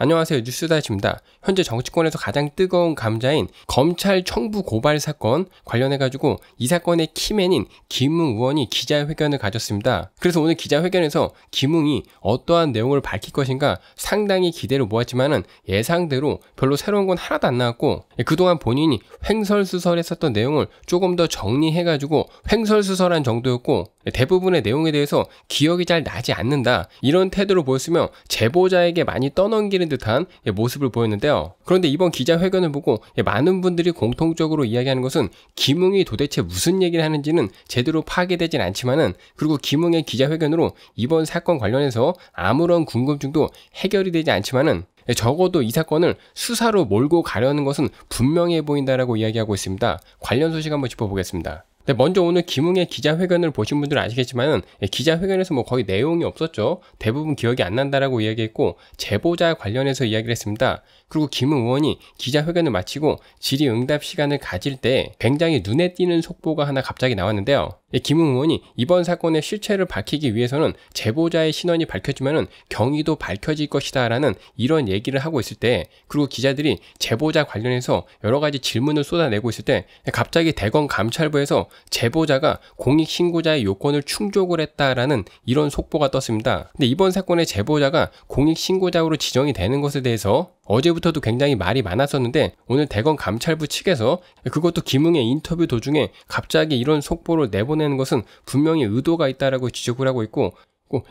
안녕하세요. 뉴스다시입니다. 현재 정치권에서 가장 뜨거운 감자인 검찰 청부 고발 사건 관련해가지고 이 사건의 키맨인 김웅 의원이 기자회견을 가졌습니다. 그래서 오늘 기자회견에서 김웅이 어떠한 내용을 밝힐 것인가 상당히 기대를 모았지만은 예상대로 별로 새로운 건 하나도 안 나왔고 예, 그동안 본인이 횡설수설했었던 내용을 조금 더 정리해가지고 횡설수설한 정도였고 네, 대부분의 내용에 대해서 기억이 잘 나지 않는다 이런 태도로 보였으며 제보자에게 많이 떠넘기는 듯한 예, 모습을 보였는데요. 그런데 이번 기자회견을 보고 예, 많은 분들이 공통적으로 이야기하는 것은 김웅이 도대체 무슨 얘기를 하는지는 제대로 파괴되진 않지만은 그리고 김웅의 기자회견으로 이번 사건 관련해서 아무런 궁금증도 해결이 되지 않지만은 예, 적어도 이 사건을 수사로 몰고 가려는 것은 분명해 보인다라고 이야기하고 있습니다. 관련 소식 한번 짚어보겠습니다. 근 네, 먼저 오늘 김웅의 기자회견을 보신 분들은 아시겠지만 예, 기자회견에서 뭐 거의 내용이 없었죠. 대부분 기억이 안 난다라고 이야기했고 제보자 관련해서 이야기를 했습니다. 그리고 김 의원이 기자회견을 마치고 질의응답 시간을 가질 때 굉장히 눈에 띄는 속보가 하나 갑자기 나왔는데요. 김 의원이 이번 사건의 실체를 밝히기 위해서는 제보자의 신원이 밝혀지면 경위도 밝혀질 것이다 라는 이런 얘기를 하고 있을 때 그리고 기자들이 제보자 관련해서 여러 가지 질문을 쏟아내고 있을 때 갑자기 대검 감찰부에서 제보자가 공익신고자의 요건을 충족을 했다라는 이런 속보가 떴습니다. 근데 이번 사건의 제보자가 공익신고자로 지정이 되는 것에 대해서 어제부터도 굉장히 말이 많았었는데 오늘 대검 감찰부 측에서 그것도 김웅의 인터뷰 도중에 갑자기 이런 속보를 내보내는 것은 분명히 의도가 있다라고 지적을 하고 있고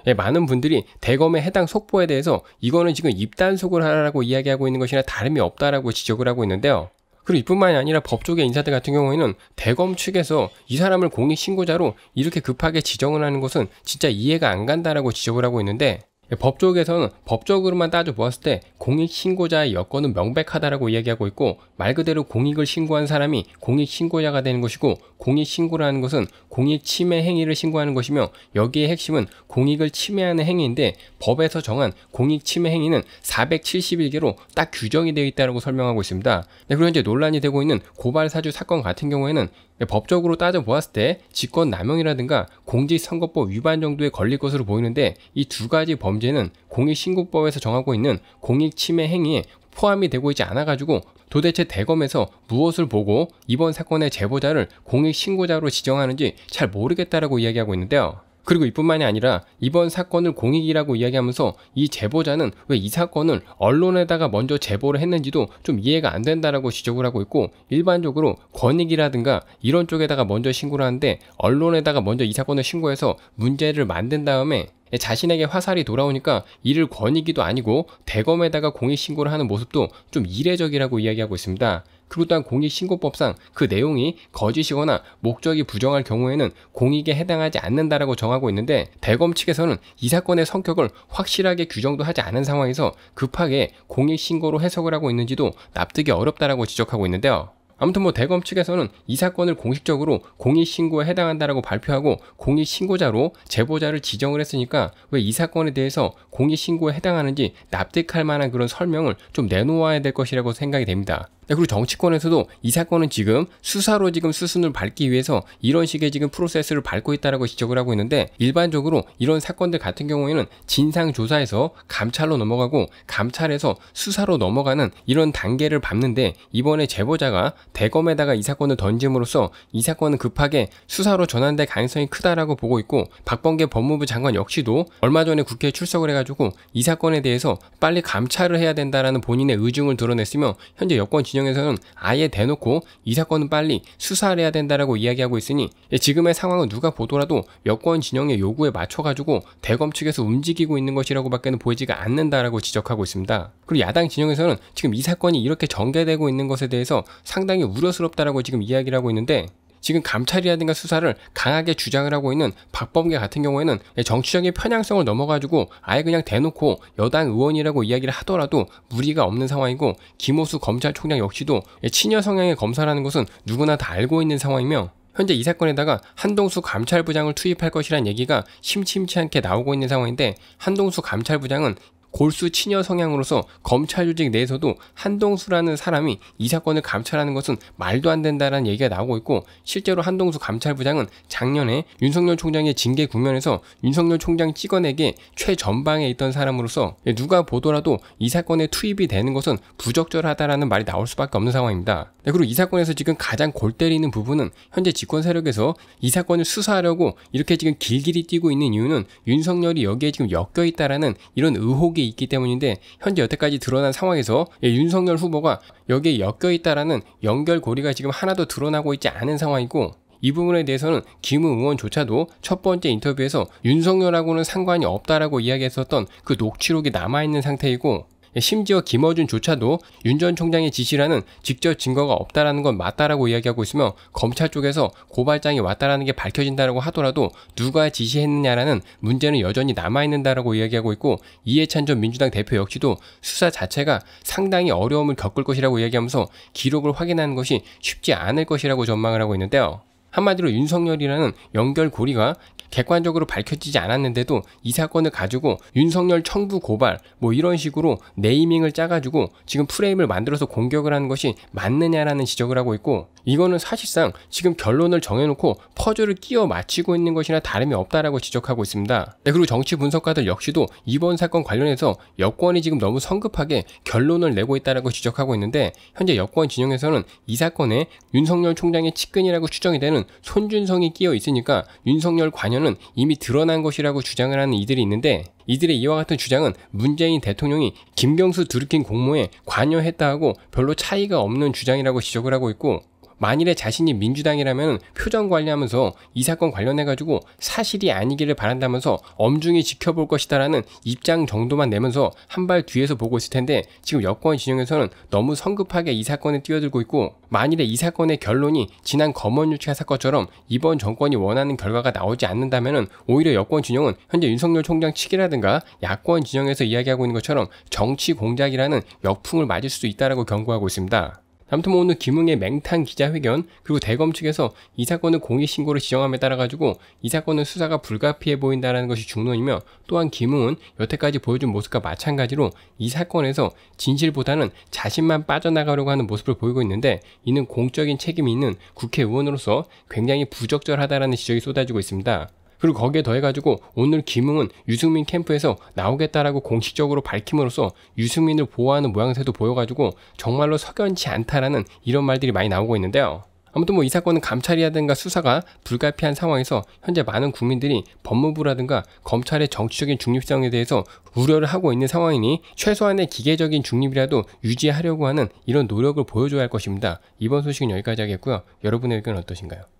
예, 많은 분들이 대검의 해당 속보에 대해서 이거는 지금 입단속을 하라고 이야기하고 있는 것이나 다름이 없다라고 지적을 하고 있는데요. 그리고 이뿐만이 아니라 법조계 인사들 같은 경우에는 대검 측에서 이 사람을 공익 신고자로 이렇게 급하게 지정을 하는 것은 진짜 이해가 안 간다라고 지적을 하고 있는데 예, 법 쪽에서는 법적으로만 따져 보았을 때 공익신고자의 여건은 명백하다라고 이야기하고 있고 말 그대로 공익을 신고한 사람이 공익신고자가 되는 것이고 공익신고라는 것은 공익침해 행위를 신고하는 것이며 여기에 핵심은 공익을 침해하는 행위인데 법에서 정한 공익침해 행위는 471개로 딱 규정이 되어 있다고 설명하고 있습니다. 네, 그리고 현재 논란이 되고 있는 고발사주 사건 같은 경우에는 네, 법적으로 따져보았을 때 직권남용이라든가 공직선거법 위반 정도에 걸릴 것으로 보이는데 이 두 가지 범죄는 공익신고법에서 정하고 있는 공익침해 행위에 포함이 되고 있지 않아가지고 도대체 대검에서 무엇을 보고 이번 사건의 제보자를 공익신고자로 지정하는지 잘 모르겠다라고 이야기하고 있는데요. 그리고 이뿐만이 아니라 이번 사건을 공익이라고 이야기하면서 이 제보자는 왜 이 사건을 언론에다가 먼저 제보를 했는지도 좀 이해가 안 된다라고 지적을 하고 있고 일반적으로 권익이라든가 이런 쪽에다가 먼저 신고를 하는데 언론에다가 먼저 이 사건을 신고해서 문제를 만든 다음에 자신에게 화살이 돌아오니까 이를 권이기도 아니고 대검에다가 공익신고를 하는 모습도 좀 이례적이라고 이야기하고 있습니다. 그리고 또한 공익신고법상 그 내용이 거짓이거나 목적이 부정할 경우에는 공익에 해당하지 않는다라고 정하고 있는데 대검 측에서는 이 사건의 성격을 확실하게 규정도 하지 않은 상황에서 급하게 공익신고로 해석을 하고 있는지도 납득이 어렵다라고 지적하고 있는데요. 아무튼 뭐 대검 측에서는 이 사건을 공식적으로 공익신고에 해당한다라고 발표하고 공익신고자로 제보자를 지정을 했으니까 왜 이 사건에 대해서 공익신고에 해당하는지 납득할 만한 그런 설명을 좀 내놓아야 될 것이라고 생각이 됩니다. 네, 그리고 정치권에서도 이 사건은 지금 수사로 지금 수순을 밟기 위해서 이런 식의 지금 프로세스를 밟고 있다라고 지적을 하고 있는데 일반적으로 이런 사건들 같은 경우에는 진상 조사에서 감찰로 넘어가고 감찰에서 수사로 넘어가는 이런 단계를 밟는데 이번에 제보자가 대검에다가 이 사건을 던짐으로써 이 사건은 급하게 수사로 전환될 가능성이 크다라고 보고 있고 박범계 법무부 장관 역시도 얼마 전에 국회에 출석을 해가지고 이 사건에 대해서 빨리 감찰을 해야 된다라는 본인의 의중을 드러냈으며 현재 여권 진영 진영에서는 아예 대놓고 이 사건은 빨리 수사를 해야 된다라고 이야기하고 있으니 예, 지금의 상황은 누가 보더라도 여권 진영의 요구에 맞춰가지고 대검 측에서 움직이고 있는 것이라고 밖에는 보이지가 않는다라고 지적하고 있습니다. 그리고 야당 진영에서는 지금 이 사건이 이렇게 전개되고 있는 것에 대해서 상당히 우려스럽다라고 지금 이야기를 하고 있는데 지금 감찰이라든가 수사를 강하게 주장을 하고 있는 박범계 같은 경우에는 예, 정치적인 편향성을 넘어가지고 아예 그냥 대놓고 여당 의원이라고 이야기를 하더라도 무리가 없는 상황이고 김호수 검찰총장 역시도 예, 친여 성향의 검사라는 것은 누구나 다 알고 있는 상황이며 현재 이 사건에다가 한동수 감찰부장을 투입할 것이란 얘기가 심심치 않게 나오고 있는 상황인데 한동수 감찰부장은 골수 친여 성향으로서 검찰 조직 내에서도 한동수라는 사람이 이 사건을 감찰하는 것은 말도 안 된다라는 얘기가 나오고 있고 실제로 한동수 감찰부장은 작년에 윤석열 총장의 징계 국면에서 윤석열 총장 찍어내게 최전방에 있던 사람으로서 누가 보더라도 이 사건에 투입이 되는 것은 부적절하다라는 말이 나올 수밖에 없는 상황입니다. 네, 그리고 이 사건에서 지금 가장 골 때리는 부분은 현재 집권 세력에서 이 사건을 수사하려고 이렇게 지금 길길이 뛰고 있는 이유는 윤석열이 여기에 지금 엮여 있다라는 이런 의혹이 있기 때문인데 현재 여태까지 드러난 상황에서 예, 윤석열 후보가 여기에 엮여 있다라는 연결고리가 지금 하나도 드러나고 있지 않은 상황이고 이 부분에 대해서는 김은 의원조차도 첫 번째 인터뷰에서 윤석열하고는 상관이 없다라고 이야기했었던 그 녹취록이 남아있는 상태이고 심지어 김어준조차도 윤 전 총장의 지시라는 직접 증거가 없다라는 건 맞다라고 이야기하고 있으며 검찰 쪽에서 고발장이 왔다라는 게 밝혀진다라고 하더라도 누가 지시했느냐라는 문제는 여전히 남아있는다라고 이야기하고 있고 이해찬 전 민주당 대표 역시도 수사 자체가 상당히 어려움을 겪을 것이라고 이야기하면서 기록을 확인하는 것이 쉽지 않을 것이라고 전망을 하고 있는데요. 한마디로 윤석열이라는 연결고리가 객관적으로 밝혀지지 않았는데도 이 사건을 가지고 윤석열 청부 고발 뭐 이런 식으로 네이밍을 짜가지고 지금 프레임을 만들어서 공격을 하는 것이 맞느냐라는 지적을 하고 있고 이거는 사실상 지금 결론을 정해놓고 퍼즐을 끼워 맞히고 있는 것이나 다름이 없다라고 지적하고 있습니다. 네, 그리고 정치 분석가들 역시도 이번 사건 관련해서 여권이 지금 너무 성급하게 결론을 내고 있다라고 지적하고 있는데 현재 여권 진영에서는 이 사건에 윤석열 총장의 측근이라고 추정이 되는 손준성이 끼어 있으니까 윤석열 관여 관여는 이미 드러난 것이라고 주장을 하는 이들이 있는데 이들의 이와 같은 주장은 문재인 대통령이 김경수 드루킹 공모에 관여했다 하고 별로 차이가 없는 주장이라고 지적을 하고 있고 만일에 자신이 민주당이라면 표정 관리하면서 이 사건 관련해가지고 사실이 아니기를 바란다면서 엄중히 지켜볼 것이다라는 입장 정도만 내면서 한발 뒤에서 보고 있을 텐데 지금 여권 진영에서는 너무 성급하게 이 사건에 뛰어들고 있고 만일에 이 사건의 결론이 지난 검언유착 사건처럼 이번 정권이 원하는 결과가 나오지 않는다면 오히려 여권 진영은 현재 윤석열 총장 측이라든가 야권 진영에서 이야기하고 있는 것처럼 정치 공작이라는 역풍을 맞을 수도 있다라고 경고하고 있습니다. 아무튼 뭐 오늘 김웅의 맹탕 기자회견 그리고 대검 측에서 이 사건을 공익신고로 지정함에 따라 가지고 이 사건은 수사가 불가피해 보인다라는 것이 중론이며 또한 김웅은 여태까지 보여준 모습과 마찬가지로 이 사건에서 진실보다는 자신만 빠져나가려고 하는 모습을 보이고 있는데 이는 공적인 책임이 있는 국회의원으로서 굉장히 부적절하다라는 지적이 쏟아지고 있습니다. 그리고 거기에 더해가지고 오늘 김웅은 유승민 캠프에서 나오겠다라고 공식적으로 밝힘으로써 유승민을 보호하는 모양새도 보여가지고 정말로 석연치 않다라는 이런 말들이 많이 나오고 있는데요. 아무튼 뭐 이 사건은 감찰이라든가 수사가 불가피한 상황에서 현재 많은 국민들이 법무부라든가 검찰의 정치적인 중립성에 대해서 우려를 하고 있는 상황이니 최소한의 기계적인 중립이라도 유지하려고 하는 이런 노력을 보여줘야 할 것입니다. 이번 소식은 여기까지 하겠고요. 여러분의 의견은 어떠신가요?